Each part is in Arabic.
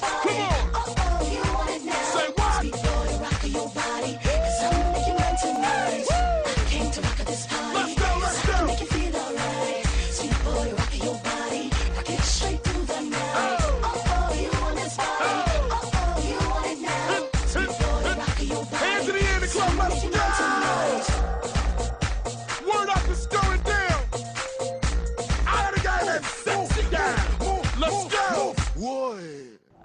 Come on.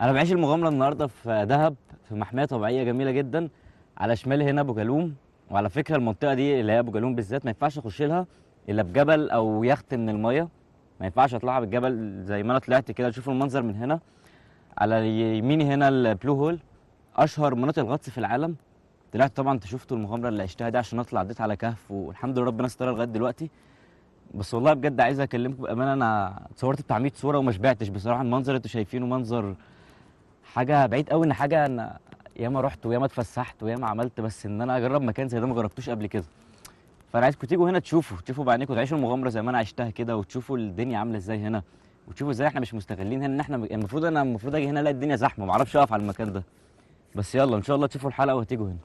انا بعيش المغامره النهارده في دهب في محميه طبيعيه جميله جدا على شمال هنا ابو جالوم وعلى فكره المنطقه دي اللي هي ابو جالوم بالذات ما ينفعش اخش لها الا بجبل او يخت من الميه ما ينفعش اطلعها بالجبل زي ما انا طلعت كده اشوف المنظر من هنا على يميني هنا البلو هول اشهر مناطق الغطس في العالم طلعت طبعا انتوا شفتوا المغامره اللي عشتها دي عشان اطلع عديت على كهف والحمد لله ربنا استرها لغايه دلوقتي بس والله بجد عايز اكلمكم بامانه انا اتصورت بتاع 100 صوره وما شبعتش بصراحه المنظر انتوا شايفينه منظر حاجه بعيد قوي ان حاجه انا ياما رحت وياما اتفسحت وياما عملت بس ان انا اجرب مكان زي ده ما جربتوش قبل كده فانا عايزكم تيجوا هنا تشوفوا تشوفوا بعينيكم تعيشوا المغامره زي ما انا عشتها كده وتشوفوا الدنيا عامله ازاي هنا وتشوفوا ازاي احنا مش مستغلين هنا ان احنا يعني المفروض انا المفروض اجي هنا الاقي الدنيا زحمه ما اعرفش اقف على المكان ده بس يلا ان شاء الله تشوفوا الحلقه وهتيجوا هنا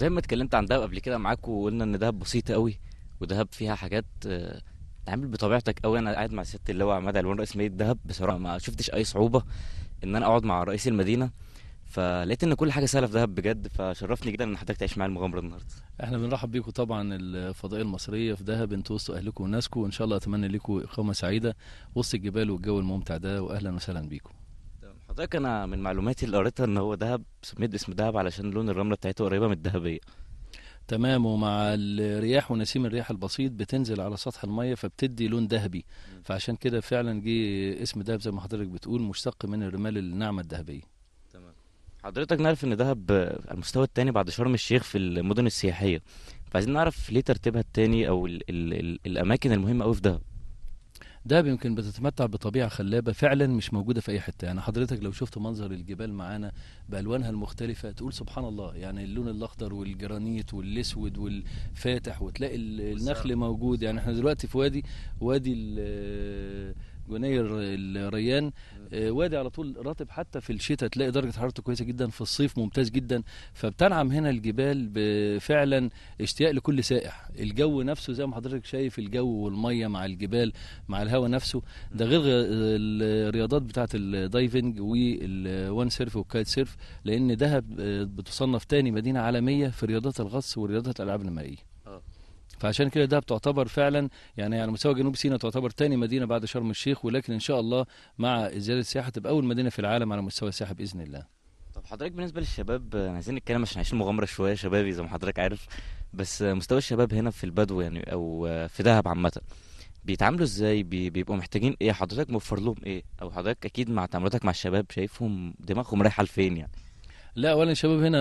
زي ما اتكلمت عن دهب قبل كده معاك وقلنا ان دهب بسيطه قوي ودهب فيها حاجات آه، تعمل بطبيعتك قوي انا قاعد مع الست اللي هو عماد الوان رئيس مدينه دهب بصراحه ما شفتش اي صعوبه ان انا اقعد مع رئيس المدينه فلقيت ان كل حاجه سهله في دهب بجد فشرفني جدا ان حضرتك تعيش معايا المغامره النهارده احنا بنرحب بيكم طبعا الفضائيه المصريه في دهب انتوا وسط اهلكم وناسكم وان شاء الله اتمنى لكم اقامه سعيده وسط الجبال والجو الممتع ده واهلا وسهلا بيكم حضرتك انا من معلوماتي اللي قريتها ان هو دهب سميت اسم دهب علشان لون الرمله بتاعته قريبه من الذهبيه تمام ومع الرياح ونسيم الرياح البسيط بتنزل على سطح الميه فبتدي لون ذهبي فعشان كده فعلا جه اسم دهب زي ما حضرتك بتقول مشتق من الرمال الناعمه الذهبيه تمام حضرتك نعرف ان دهب على المستوى الثاني بعد شرم الشيخ في المدن السياحيه فعايزين نعرف ليه ترتيبها الثاني او الـ الـ الـ الاماكن المهمه قوي في دهب ده يمكن بتتمتع بطبيعه خلابه فعلا مش موجوده في اي حته يعني حضرتك لو شفت منظر الجبال معانا بالوانها المختلفه تقول سبحان الله يعني اللون الاخضر والجرانيت والاسود والفاتح وتلاقي النخل موجود يعني احنا دلوقتي في وادي وادي جنير الريان آه، وادي على طول رطب حتى في الشتاء تلاقي درجه حرارته كويسه جدا في الصيف ممتاز جدا فبتنعم هنا الجبال بفعلا اشتياق لكل سائح الجو نفسه زي ما حضرتك شايف الجو والميه مع الجبال مع الهواء نفسه ده غير الرياضات بتاعه الدايفنج والوان سيرف والكايت سيرف لان دهب آه، بتصنف تاني مدينه عالميه في رياضات الغطس ورياضات الالعاب المائيه فعشان كده ده بتعتبر فعلا يعني على مستوى جنوب سيناء تعتبر ثاني مدينه بعد شرم الشيخ ولكن ان شاء الله مع زياده السياحه تبقى اول مدينه في العالم على مستوى السياحه باذن الله طب حضرتك بالنسبه للشباب عايزين نتكلم عشان عايشين مغامره شويه شبابي زي ما حضرتك عارف بس مستوى الشباب هنا في البدو يعني او في دهب عامه بيتعاملوا ازاي بيبقوا محتاجين ايه حضرتك موفر لهم ايه او حضرتك اكيد مع تعاملاتك مع الشباب شايفهم دماغهم رايحه لفين يعني لا اولا الشباب هنا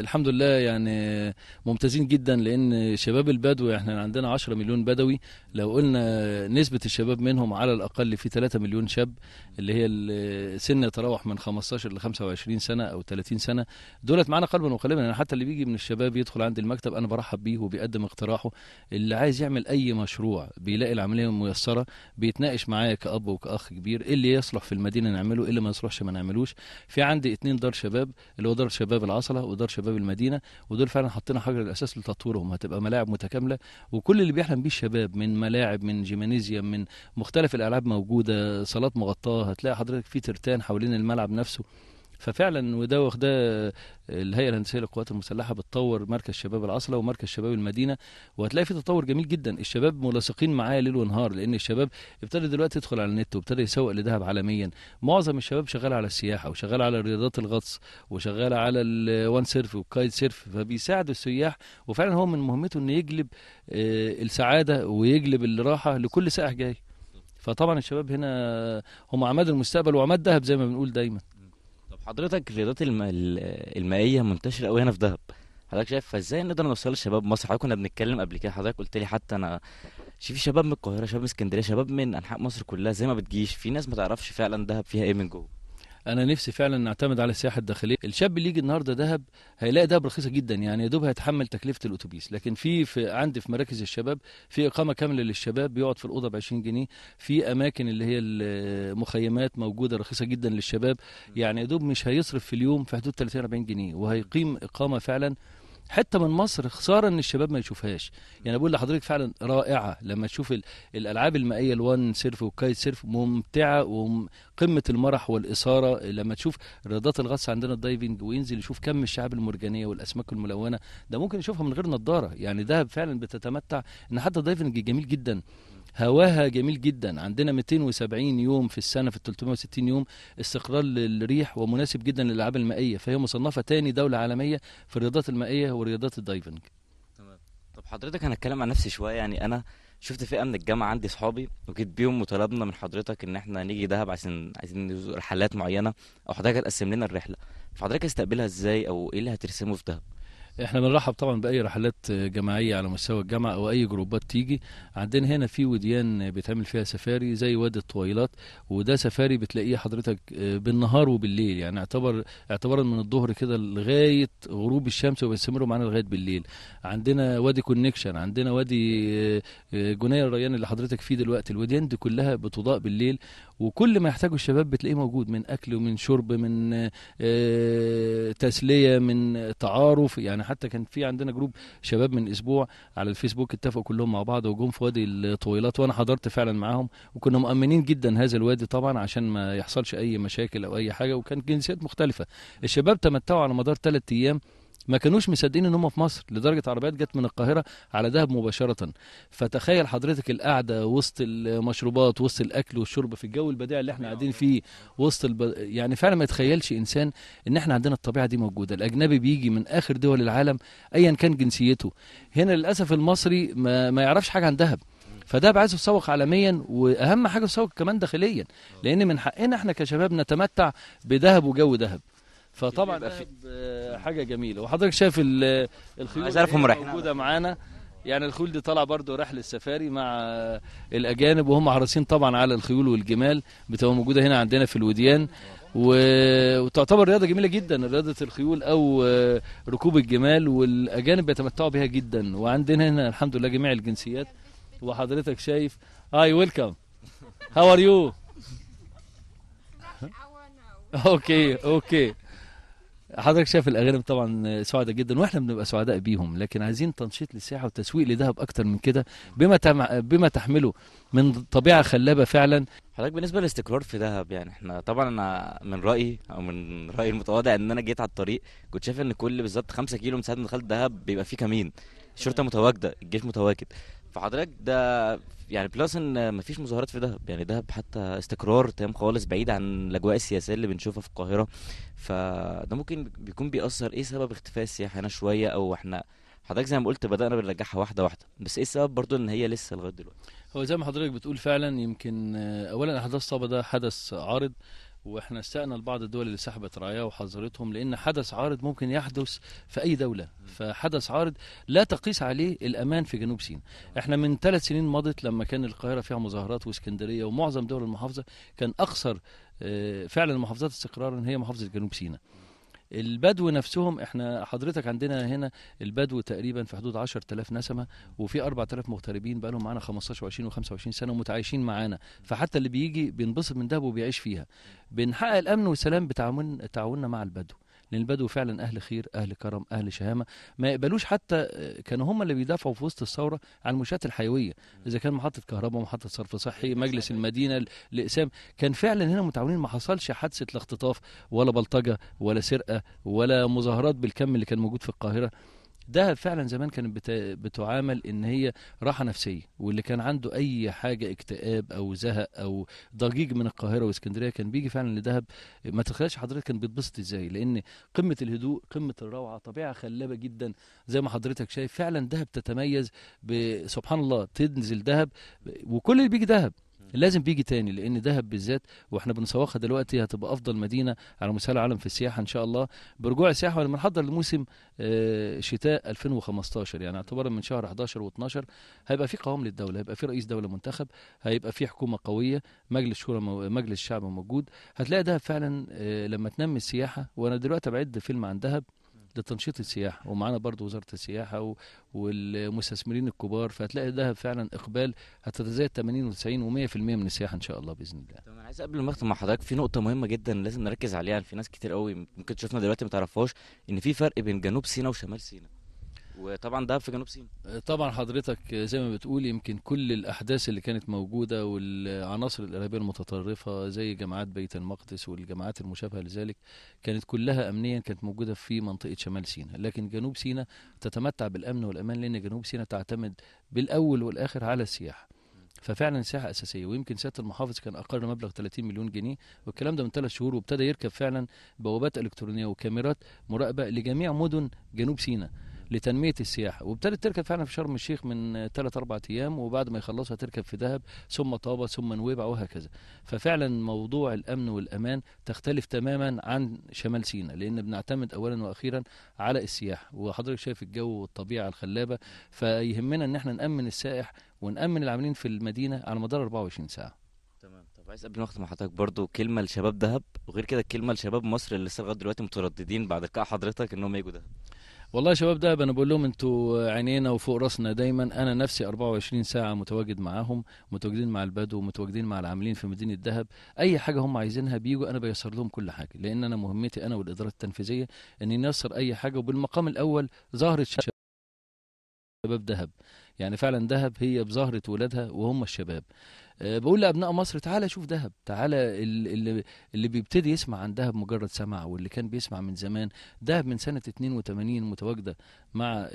الحمد لله يعني ممتازين جدا لان شباب البدو احنا عندنا 10 مليون بدوي لو قلنا نسبه الشباب منهم على الاقل في 3 مليون شاب اللي هي السن يتراوح من 15 ل 25 سنه او 30 سنه دولت معانا قلبا وقالبا يعني حتى اللي بيجي من الشباب يدخل عند المكتب انا برحب بيه وبيقدم اقتراحه اللي عايز يعمل اي مشروع بيلاقي العمليه ميسره بيتناقش معايا كاب وكاخ كبير ايه اللي يصلح في المدينه نعمله ايه اللي ما يصلحش ما نعملوش في عندي اتنين دار شباب اللي هو ودار شباب العصله ودار شباب المدينه ودول فعلا حطينا حجر الاساس لتطويرهم هتبقى ملاعب متكامله وكل اللي بيحلم بيه الشباب من ملاعب من جيمانيزيوم من مختلف الالعاب موجوده صالات مغطاه هتلاقي حضرتك في ترتان حوالين الملعب نفسه ففعلا وده ده آه، الهيئه الهندسيه للقوات المسلحه بتطور مركز شباب العصله ومركز شباب المدينه وهتلاقي في تطور جميل جدا الشباب ملاصقين معايا ليل ونهار لان الشباب ابتدى دلوقتي يدخل على النت وابتدى يسوق لذهب عالميا معظم الشباب شغال على السياحه وشغال على رياضات الغطس وشغال على الوان سيرف والكايت سيرف فبيساعد السياح وفعلا هو من مهمته انه يجلب آه، السعاده ويجلب الراحه لكل سائح جاي فطبعا الشباب هنا هم عماد المستقبل وعماد دهب زي ما بنقول دايما حضرتك الرياضات الم... المائيه منتشره قوي هنا في دهب حضرتك شايف فازاي نقدر نوصل لشباب مصر حضرتك كنا بنتكلم قبل كده حضرتك قلت لي حتى انا شوفي شباب من القاهره شباب من اسكندريه شباب من انحاء مصر كلها زي ما بتجيش في ناس ما تعرفش فعلا دهب فيها ايه من جوه انا نفسي فعلا نعتمد على السياحه الداخليه الشاب اللي يجي النهارده دهب هيلاقي دهب رخيصه جدا يعني يا دوب هيتحمل تكلفه الاتوبيس لكن في, في عندي في مراكز الشباب في اقامه كامله للشباب بيقعد في الاوضه ب 20 جنيه في اماكن اللي هي المخيمات موجوده رخيصه جدا للشباب يعني يا دوب مش هيصرف في اليوم في حدود 30 40 جنيه وهيقيم اقامه فعلا حته من مصر خساره ان الشباب ما يشوفهاش يعني بقول لحضرتك فعلا رائعه لما تشوف الالعاب المائيه الوان سيرف وكاي سيرف ممتعه وقمه المرح والاثاره لما تشوف رياضات الغطس عندنا الدايفنج وينزل يشوف كم الشعاب المرجانيه والاسماك الملونه ده ممكن يشوفها من غير نظاره يعني ده فعلا بتتمتع ان حتى الدايفنج جميل جدا هواها جميل جدا عندنا 270 يوم في السنه في 360 يوم استقرار للريح ومناسب جدا للالعاب المائيه فهي مصنفه ثاني دوله عالميه في الرياضات المائيه ورياضات الدايفنج تمام طب حضرتك هنتكلم عن نفسي شويه يعني انا شفت فئه من الجامعه عندي صحابي وجيت بيهم وطلبنا من حضرتك ان احنا نيجي دهب عشان عايزين رحلات معينه او حضرتك هتقسم لنا الرحله فحضرتك هتستقبلها ازاي او ايه اللي هترسمه في دهب احنا بنرحب طبعا باي رحلات جماعيه على مستوى الجامعه او اي جروبات تيجي عندنا هنا في وديان بيتعمل فيها سفاري زي وادي الطويلات وده سفاري بتلاقيه حضرتك بالنهار وبالليل يعني اعتبر اعتبارا من الظهر كده لغايه غروب الشمس وبيستمروا معانا لغايه بالليل عندنا وادي كونكشن عندنا وادي آه، آه، جنيه الريان اللي حضرتك فيه دلوقتي الوديان دي كلها بتضاء بالليل وكل ما يحتاجه الشباب بتلاقيه موجود من اكل ومن شرب من آه، تسليه من تعارف يعني يعني حتى كان في عندنا جروب شباب من اسبوع على الفيسبوك اتفقوا كلهم مع بعض وجم في وادي الطويلات وانا حضرت فعلا معاهم وكنا مؤمنين جدا هذا الوادي طبعا عشان ما يحصلش اي مشاكل او اي حاجه وكان جنسيات مختلفه الشباب تمتعوا على مدار ثلاث ايام ما كانوش مصدقين ان هم في مصر لدرجه عربيات جت من القاهره على دهب مباشره فتخيل حضرتك القعده وسط المشروبات وسط الاكل والشرب في الجو البديع اللي احنا قاعدين فيه وسط الب... يعني فعلا ما يتخيلش انسان ان احنا عندنا الطبيعه دي موجوده الاجنبي بيجي من اخر دول العالم ايا كان جنسيته هنا للاسف المصري ما, ما يعرفش حاجه عن دهب فده عايز يتسوق عالميا واهم حاجه تسوق كمان داخليا لان من حقنا احنا كشباب نتمتع بذهب وجو ذهب فطبعا حاجه جميله وحضرتك شايف الخيول ظرفهم موجوده معانا يعني الخيول دي طالعه برضه رحله السفاري مع الاجانب وهم حريصين طبعا على الخيول والجمال بتبقى موجوده هنا عندنا في الوديان وتعتبر رياضه جميله جدا رياضه الخيول او ركوب الجمال والاجانب بيتمتعوا بها جدا وعندنا هنا الحمد لله جميع الجنسيات وحضرتك شايف هاي ويلكم هاو ار يو اوكي اوكي حضرتك شايف الاغانم طبعا سعداء جدا واحنا بنبقى سعداء بيهم لكن عايزين تنشيط للسياحه وتسويق لذهب اكتر من كده بما تم... بما تحمله من طبيعه خلابه فعلا حضرتك بالنسبه للاستقرار في دهب يعني احنا طبعا انا من رايي او من رايي المتواضع ان انا جيت على الطريق كنت شايف ان كل بالظبط 5 كيلو من ساعه ما دخلت دهب بيبقى فيه كمين الشرطه متواجده الجيش متواجد فحضرتك ده يعني بلس ان مفيش مظاهرات في دهب يعني دهب حتى استقرار تام خالص بعيد عن الاجواء السياسيه اللي بنشوفها في القاهره فده ممكن بيكون بيأثر ايه سبب اختفاء السياحه هنا شويه او احنا حضرتك زي ما قلت بدأنا بنرجعها واحده واحده بس ايه السبب برضو ان هي لسه لغايه دلوقتي هو زي ما حضرتك بتقول فعلا يمكن آه، اولا احداث صعبه ده حدث عارض واحنا استأنا لبعض الدول اللي سحبت راية وحذرتهم لأن حدث عارض ممكن يحدث في أي دولة فحدث عارض لا تقيس عليه الأمان في جنوب سيناء احنا من ثلاث سنين مضت لما كان القاهرة فيها مظاهرات واسكندرية ومعظم دول المحافظة كان أقصر آه، فعلا محافظات استقرارا هي محافظة جنوب سيناء البدو نفسهم احنا حضرتك عندنا هنا البدو تقريبا في حدود 10000 نسمه وفي 4000 مغتربين بقى لهم معانا 15 و20 و25 سنه ومتعايشين معانا فحتى اللي بيجي بينبسط من ده وبيعيش فيها بنحقق الامن والسلام بتعاوننا مع البدو لان البدو فعلا اهل خير اهل كرم اهل شهامه ما يقبلوش حتى كانوا هم اللي بيدافعوا في وسط الثوره عن المشاة الحيويه اذا كان محطه كهرباء محطه صرف صحي مجلس المدينه الاقسام كان فعلا هنا متعاونين ما حصلش حادثه لا اختطاف ولا بلطجه ولا سرقه ولا مظاهرات بالكم اللي كان موجود في القاهره دهب فعلا زمان كانت بتا... بتعامل ان هي راحه نفسيه واللي كان عنده اي حاجه اكتئاب او زهق او ضجيج من القاهره واسكندريه كان بيجي فعلا لدهب ما تتخيلش حضرتك كان بيتبسط ازاي لان قمه الهدوء قمه الروعه طبيعه خلابه جدا زي ما حضرتك شايف فعلا دهب تتميز ب... سبحان الله تنزل دهب وكل اللي بيجي دهب لازم بيجي تاني لان دهب بالذات واحنا بنسوقها دلوقتي هتبقى افضل مدينه على مستوى العالم في السياحه ان شاء الله برجوع السياحه ولما نحضر لموسم آه، شتاء 2015 يعني اعتبارا من شهر 11 و12 هيبقى في قوام للدوله هيبقى في رئيس دوله منتخب هيبقى في حكومه قويه مجلس شورى مجلس الشعب موجود هتلاقي دهب فعلا آه، لما تنمي السياحه وانا دلوقتي بعد فيلم عن دهب لتنشيط السياحه ومعانا برضو وزاره السياحه و... والمستثمرين الكبار فهتلاقي ده فعلا اقبال هتتزايد 80 و90 و100% من السياحه ان شاء الله باذن الله طب انا عايز قبل ما اختم مع حضرتك في نقطه مهمه جدا لازم نركز عليها في ناس كتير قوي ممكن تشوفنا دلوقتي ما تعرفهاش ان في فرق بين جنوب سيناء وشمال سيناء وطبعا دهب في جنوب سيناء آه، طبعا حضرتك زي ما بتقول يمكن كل الاحداث اللي كانت موجوده والعناصر الارهابيه المتطرفه زي جماعات بيت المقدس والجماعات المشابهه لذلك كانت كلها امنيا كانت موجوده في منطقه شمال سيناء لكن جنوب سيناء تتمتع بالامن والامان لان جنوب سيناء تعتمد بالاول والاخر على السياحه ففعلا سياحه اساسيه ويمكن سياده المحافظ كان اقر مبلغ 30 مليون جنيه والكلام ده من ثلاث شهور وابتدى يركب فعلا بوابات الكترونيه وكاميرات مراقبه لجميع مدن جنوب سيناء لتنميه السياحه وابتدت تركب فعلا في شرم الشيخ من ثلاث اربع ايام وبعد ما يخلصها تركب في ذهب ثم طابه ثم نويبع وهكذا ففعلا موضوع الامن والامان تختلف تماما عن شمال سيناء لان بنعتمد اولا واخيرا على السياحه وحضرتك شايف الجو والطبيعه الخلابه فيهمنا ان احنا نامن السائح ونامن العاملين في المدينه على مدار 24 ساعه طب عايز قبل ما اختم حضرتك برضه كلمه لشباب دهب وغير كده كلمه لشباب مصر اللي لسه لغايه دلوقتي مترددين بعد لقاء حضرتك انهم يجوا دهب والله يا شباب دهب انا بقول لهم انتوا عينينا وفوق راسنا دايما انا نفسي 24 ساعه متواجد معاهم متواجدين مع البدو متواجدين مع العاملين في مدينه دهب اي حاجه هم عايزينها بيجوا انا بيسر لهم كل حاجه لان انا مهمتي انا والاداره التنفيذيه اني نيسر اي حاجه وبالمقام الاول ظهرت شباب دهب يعني فعلا دهب هي بظهرة ولادها وهم الشباب آه، بقول لابناء مصر تعالى شوف دهب تعالى اللي اللي بيبتدي يسمع عن دهب مجرد سمع واللي كان بيسمع من زمان دهب من سنه 82 متواجده مع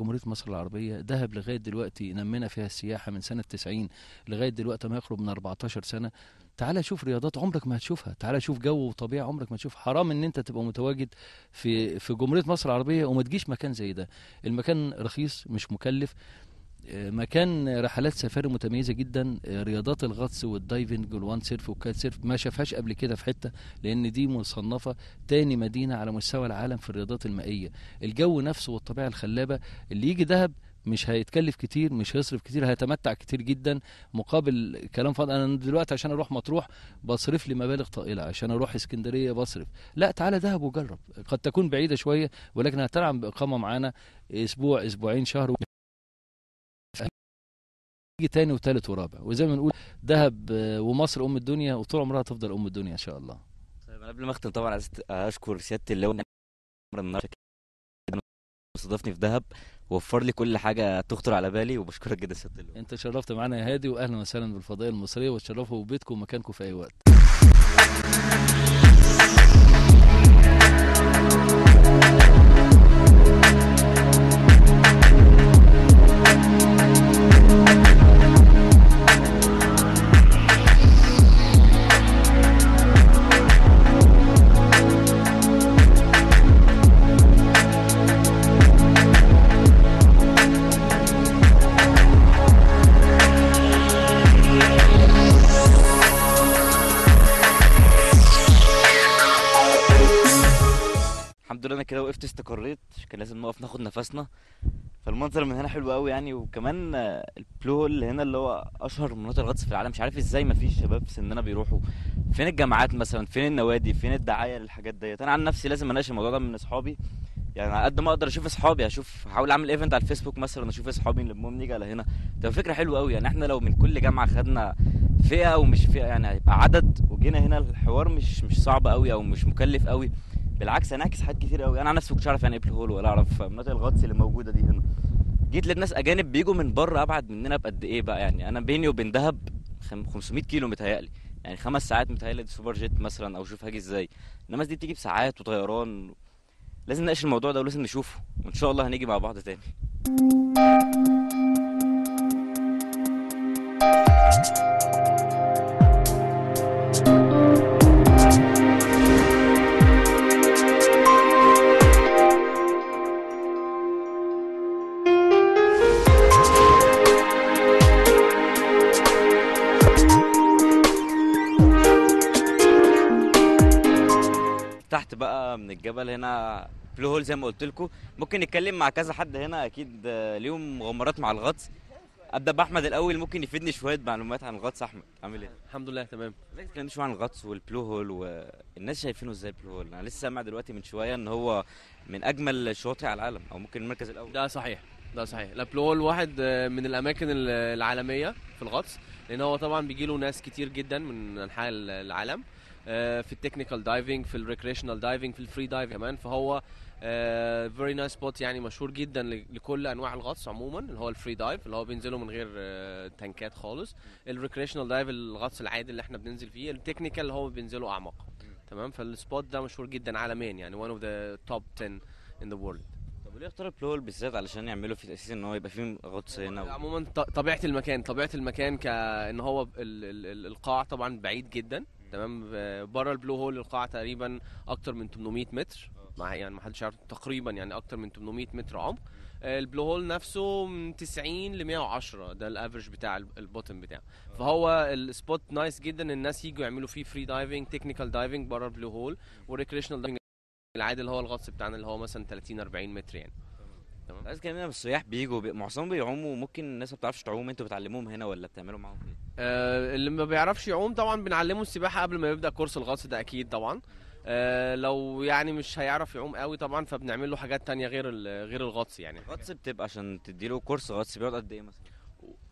جمهوريه مصر العربيه دهب لغايه دلوقتي نمينا فيها السياحه من سنه 90 لغايه دلوقتي ما يقرب من 14 سنه تعالى شوف رياضات عمرك ما هتشوفها تعالى شوف جو وطبيعه عمرك ما تشوف حرام ان انت تبقى متواجد في في جمهوريه مصر العربيه وما تجيش مكان زي ده المكان رخيص مش مكلف مكان رحلات سفاري متميزه جدا رياضات الغطس والدايفنج والوان سيرف والكات سيرف ما شافهاش قبل كده في حته لان دي مصنفه تاني مدينه على مستوى العالم في الرياضات المائيه الجو نفسه والطبيعه الخلابه اللي يجي ذهب مش هيتكلف كتير مش هيصرف كتير هيتمتع كتير جدا مقابل كلام فاضي انا دلوقتي عشان اروح مطروح بصرف لي مبالغ طائله عشان اروح اسكندريه بصرف لا تعالى ذهب وجرب قد تكون بعيده شويه ولكن هتلعب باقامه معانا اسبوع اسبوعين شهر يجي تاني وتالت ورابع وزي ما بنقول دهب آه، ومصر ام الدنيا وطول عمرها تفضل ام الدنيا ان شاء الله طيب انا قبل ما اختم طبعا عايز اشكر سياده اللواء النهارده استضافني في دهب وفر لي كل حاجه تخطر على بالي وبشكرك جدا سياده اللواء انت شرفت معانا يا هادي واهلا وسهلا بالفضائيه المصريه وتشرفوا ببيتكم ومكانكم في اي وقت وقفت استقريت كان لازم نقف ناخد نفسنا فالمنظر من هنا حلو قوي يعني وكمان آه، البلو هول هنا اللي هو اشهر مناطق الغطس في العالم مش عارف ازاي ما فيش شباب في سننا بيروحوا فين الجامعات مثلا فين النوادي فين الدعايه للحاجات ديت انا عن نفسي لازم اناقش الموضوع ده من اصحابي يعني على قد ما اقدر اشوف اصحابي اشوف احاول اعمل ايفنت على الفيسبوك مثلا اشوف اصحابي نلمهم نيجي على هنا تبقى فكره حلوه قوي يعني احنا لو من كل جامعه خدنا فئه ومش فئه يعني هيبقى عدد وجينا هنا الحوار مش مش صعب قوي او مش مكلف قوي بالعكس انا عكس حاجات كتير قوي انا نفسي مش عارف يعني ايه هول ولا اعرف مناطق الغطس اللي موجوده دي هنا جيت لقيت ناس اجانب بيجوا من بره ابعد مننا بقد ايه بقى يعني انا بيني وبين دهب 500 كيلو متهيألي يعني خمس ساعات متهيألي دي سوبر جيت مثلا او شوف هاجي ازاي انما الناس دي بتيجي بساعات وطيران لازم نناقش الموضوع ده ولازم نشوفه وان شاء الله هنيجي مع بعض تاني thank you تحت بقى من الجبل هنا بلو هول زي ما قلت لكم ممكن نتكلم مع كذا حد هنا اكيد آه، ليهم مغامرات مع الغطس ابدا باحمد الاول ممكن يفيدني شويه معلومات عن الغطس احمد عامل ايه الحمد لله تمام نتكلم شويه عن الغطس والبلو هول والناس شايفينه ازاي البلو هول انا لسه سامع دلوقتي من شويه ان هو من اجمل الشواطئ على العالم او ممكن المركز الاول ده صحيح ده صحيح البلو هول واحد آه، من الاماكن العالميه في الغطس لان هو طبعا بيجي له ناس كتير جدا من انحاء العالم آه، في التكنيكال دايفنج في الريكريشنال دايفنج في الفري دايف كمان فهو فيري نايس سبوت يعني مشهور جدا لكل انواع الغطس عموما اللي هو الفري دايف اللي هو بينزله من غير آه، تنكات خالص الريكريشنال دايف الغطس العادي اللي احنا بننزل فيه التكنيكال اللي هو بينزله اعمق تمام فالسبوت ده مشهور جدا عالميا يعني وان اوف ذا توب 10 in the world طب وليه اختار البلو بالذات علشان يعملوا في تاسيس ان هو يبقى فيه غطس هنا و... عموما طبيعه المكان طبيعه المكان كان هو ال... ال... القاع طبعا بعيد جدا تمام بره البلو هول القاعه تقريبا اكتر من 800 متر آه. مع يعني ما حدش عارف تقريبا يعني اكتر من 800 متر عمق آه، البلو هول نفسه من 90 ل 110 ده الافرج بتاع البوتم بتاعه آه. فهو السبوت نايس جدا الناس يجوا يعملوا فيه فري دايفنج تكنيكال دايفنج بره البلو هول وريكريشنال دايفنج العادي اللي هو الغطس بتاعنا اللي هو مثلا 30 40 متر يعني تمام عايز جميله السياح بيجوا بي... معظمهم بيعوموا ممكن الناس ما بتعرفش تعوم انتوا بتعلموهم هنا ولا بتعملوا معاهم ايه؟ آه، اللي ما بيعرفش يعوم طبعا بنعلمه السباحه قبل ما يبدا كورس الغطس ده اكيد طبعا آه لو يعني مش هيعرف يعوم قوي طبعا فبنعمل له حاجات تانية غير غير الغطس يعني الغطس بتبقى عشان تديله كورس غطس بيقعد قد ايه مثلا؟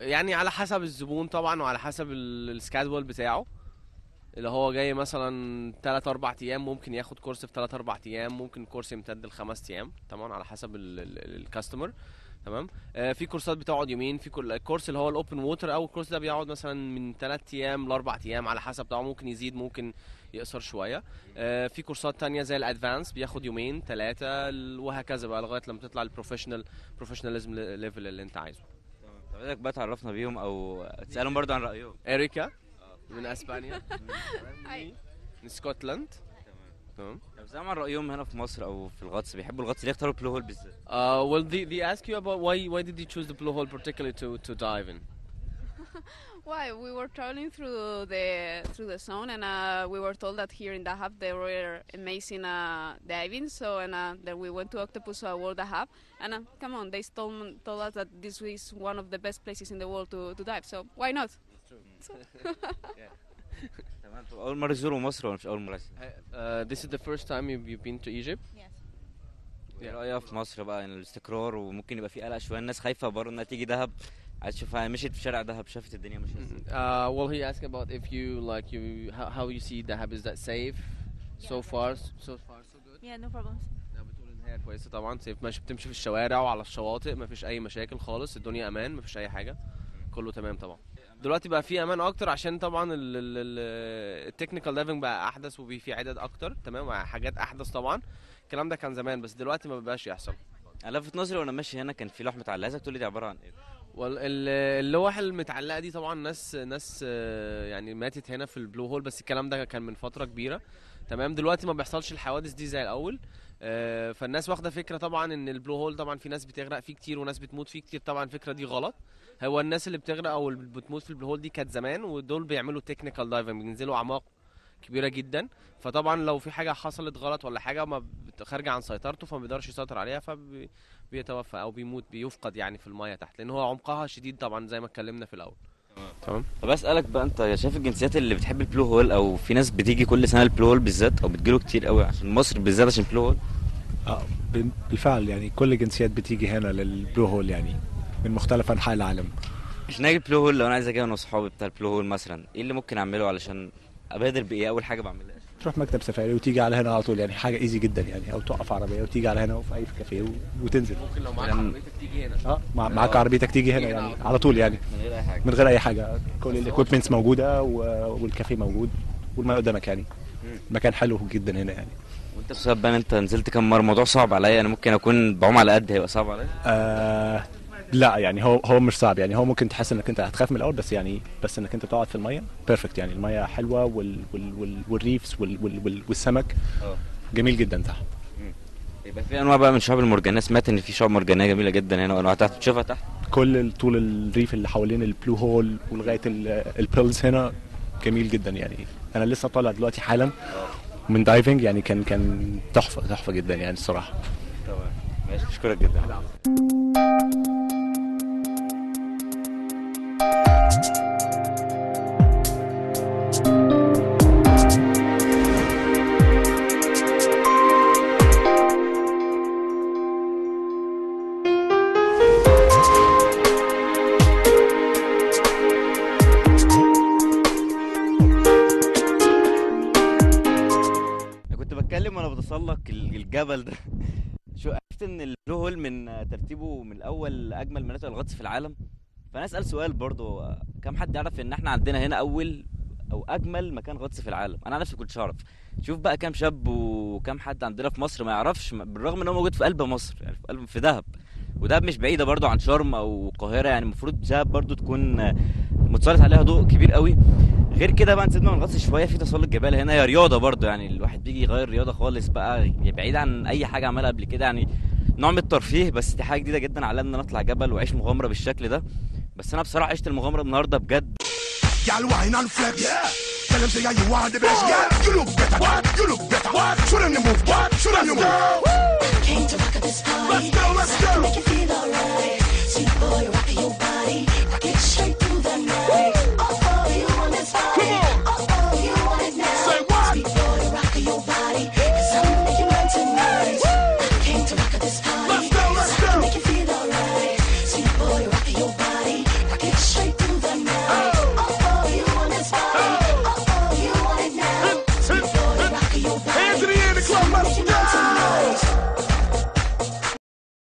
يعني على حسب الزبون طبعا وعلى حسب السكادول بتاعه اللي هو جاي مثلا 3 4 ايام ممكن ياخد كورس في 3 4 ايام ممكن كورس يمتد لخمس ايام طبعا على حسب الكاستمر تمام آه في كورسات بتقعد يومين في كل الكورس اللي هو الاوبن ووتر او الكورس ده بيقعد مثلا من 3 ايام ل 4 ايام على حسب طبعا ممكن يزيد ممكن يقصر شويه آه في كورسات تانية زي الادفانس بياخد يومين ثلاثه وهكذا بقى لغايه لما تطلع البروفيشنال بروفيشناليزم ليفل اللي انت عايزه تمام طب إيه بقى تعرفنا بيهم او تسالهم برضه عن رايهم اريكا من اسبانيا من اسكتلند تمام طب زعما رايهم هنا في مصر او في الغطس بيحبوا الغطس ليه اختاروا البلو هول بالذات؟ well, they, they ask you about why why did you choose the blue hole particularly to to dive in? Why we were traveling through the through the zone and uh, we were told that here in Dahab there were amazing uh, diving. So and uh, we went to Octopus uh, World Dahab and uh, come on, they told told us that this is one of the best places in the world to, to dive. So why not? تمام اول مره تزوروا مصر ولا مش اول مره؟ uh, this is the first time you've, been to Egypt. Yes. ايه رايك في مصر بقى يعني الاستقرار وممكن يبقى في قلق شويه الناس خايفه بره انها تيجي دهب عايز تشوفها يعني مشيت في شارع دهب شافت الدنيا مش ازاي. Mm-hmm. Uh, well he asked about if you like you how, how you see Dahab is that safe so far so far so good. Yeah no problems. بتقول ان هي كويسه طبعا سيف ماشي بتمشي في الشوارع وعلى الشواطئ مفيش اي مشاكل خالص الدنيا امان مفيش اي حاجه كله تمام طبعا. دلوقتي بقى في امان اكتر عشان طبعا التكنيكال دايفنج بقى احدث وفي في عدد اكتر تمام حاجات احدث طبعا الكلام ده كان زمان بس دلوقتي ما بقاش يحصل انا لفت نظري وانا ماشي هنا كان في لوح متعلقه تقول لي دي عباره عن ايه اللوح المتعلقه دي طبعا ناس ناس يعني ماتت هنا في البلو هول بس الكلام ده كان من فتره كبيره تمام دلوقتي ما بيحصلش الحوادث دي زي الاول آه، فالناس واخده فكره طبعا ان البلو هول طبعا في ناس بتغرق فيه كتير وناس بتموت فيه كتير طبعا الفكره دي غلط هو الناس اللي بتغرق او اللي بتموت في البلو هول دي كانت زمان ودول بيعملوا تكنيكال دايفنج بينزلوا اعماق كبيره جدا فطبعا لو في حاجه حصلت غلط ولا حاجه ما خارجه عن سيطرته فما بيقدرش يسيطر عليها فبيتوفى او بيموت بيفقد يعني في الميه تحت لان هو عمقها شديد طبعا زي ما اتكلمنا في الاول تمام طب اسالك بقى انت شايف الجنسيات اللي بتحب البلو هول او في ناس بتيجي كل سنه البلو هول بالذات او بتجيله كتير قوي عشان مصر بالذات عشان البلو هول اه بالفعل يعني كل الجنسيات بتيجي هنا للبلو هول يعني من مختلف انحاء العالم عشان اجي البلو هول لو انا عايز اجي انا واصحابي بتاع البلو هول مثلا ايه اللي ممكن اعمله علشان ابادر بايه اول حاجه بعملها تروح مكتب سفاري وتيجي على هنا على طول يعني حاجه ايزي جدا يعني او توقف عربيه وتيجي على هنا وفي اي كافيه وتنزل ممكن لو معاك يعني عربيتك تيجي هنا اه مع معاك عربيتك تيجي هنا يعني على طول يعني من غير اي حاجه من غير اي حاجه كل الاكويبمنتس موجوده والكافيه موجود والماء قدامك يعني مكان حلو جدا هنا يعني وانت بسبب انت نزلت كم مره الموضوع صعب عليا انا ممكن اكون بعوم على قد هيبقى صعب عليا آه لا يعني هو هو مش صعب يعني هو ممكن تحس انك انت هتخاف من الاول بس يعني بس انك انت تقعد في الميه بيرفكت يعني الميه حلوه وال وال وال والريفس وال وال وال والسمك أوه. جميل جدا تحت يبقى في انواع بقى من شعب المرجانيه سمعت ان في شعب مرجانيه جميله جدا هنا وانواع تحت تشوفها تحت كل طول الريف اللي حوالين البلو هول ولغايه البيلز هنا جميل جدا يعني انا لسه طالع دلوقتي حالا من دايفنج يعني كان كان تحفه تحفه جدا يعني الصراحه تمام ماشي اشكرك جدا بتتكلم وانا بتسلق الجبل ده شو عرفت ان البلو هول من ترتيبه من اول اجمل مناطق الغطس في العالم فانا اسال سؤال برضه كم حد يعرف ان احنا عندنا هنا اول او اجمل مكان غطس في العالم انا نفسي كنتش اعرف شوف بقى كم شاب وكم حد عندنا في مصر ما يعرفش بالرغم ان هو موجود في قلب مصر يعني في قلب في دهب ودهب مش بعيده برضو عن شرم او القاهره يعني المفروض دهب برضو تكون متسلط عليها ضوء كبير قوي غير كده بقى نسيبنا من الغطس شويه في تسلق جبال هنا هي رياضه برضو يعني الواحد بيجي يغير رياضه خالص بقى يعني بعيد عن اي حاجه عملها قبل كده يعني نوع من الترفيه بس دي حاجه جديده جدا على ان نطلع جبل واعيش مغامره بالشكل ده بس انا بصراحه عشت المغامره النهارده بجد